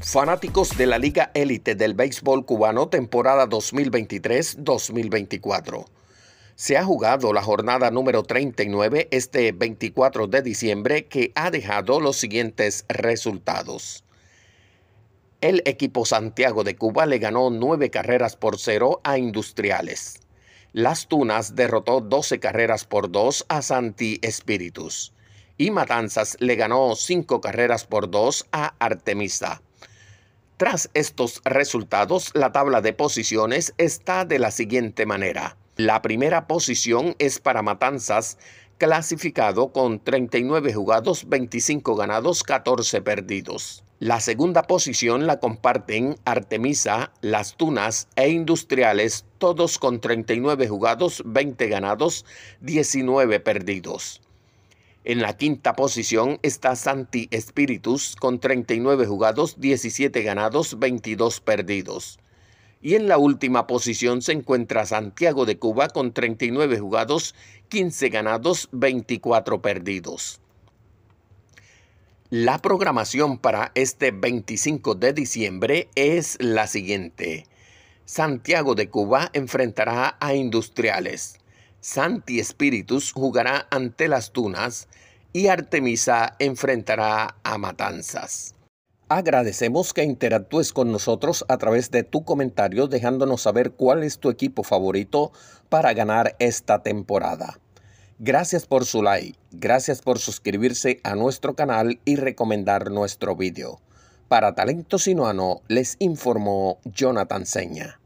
Fanáticos de la Liga Élite del Béisbol Cubano temporada 2023-2024. Se ha jugado la jornada número 39 este 24 de diciembre que ha dejado los siguientes resultados. El equipo Santiago de Cuba le ganó 9 carreras por cero a Industriales. Las Tunas derrotó 12 carreras por 2 a Santi Espíritus. Y Matanzas le ganó 5 carreras por 2 a Artemisa. Tras estos resultados, la tabla de posiciones está de la siguiente manera. La primera posición es para Matanzas, clasificado con 39 jugados, 25 ganados, 14 perdidos. La segunda posición la comparten Artemisa, Las Tunas e Industriales, todos con 39 jugados, 20 ganados, 19 perdidos. En la quinta posición está Santi Espíritus con 39 jugados, 17 ganados, 22 perdidos. Y en la última posición se encuentra Santiago de Cuba con 39 jugados, 15 ganados, 24 perdidos. La programación para este 25 de diciembre es la siguiente. Santiago de Cuba enfrentará a Industriales. Santi Espíritus jugará ante las Tunas y Artemisa enfrentará a Matanzas. Agradecemos que interactúes con nosotros a través de tu comentario dejándonos saber cuál es tu equipo favorito para ganar esta temporada. Gracias por su like, gracias por suscribirse a nuestro canal y recomendar nuestro video. Para Talento Sinoano les informó Jonathan Seña.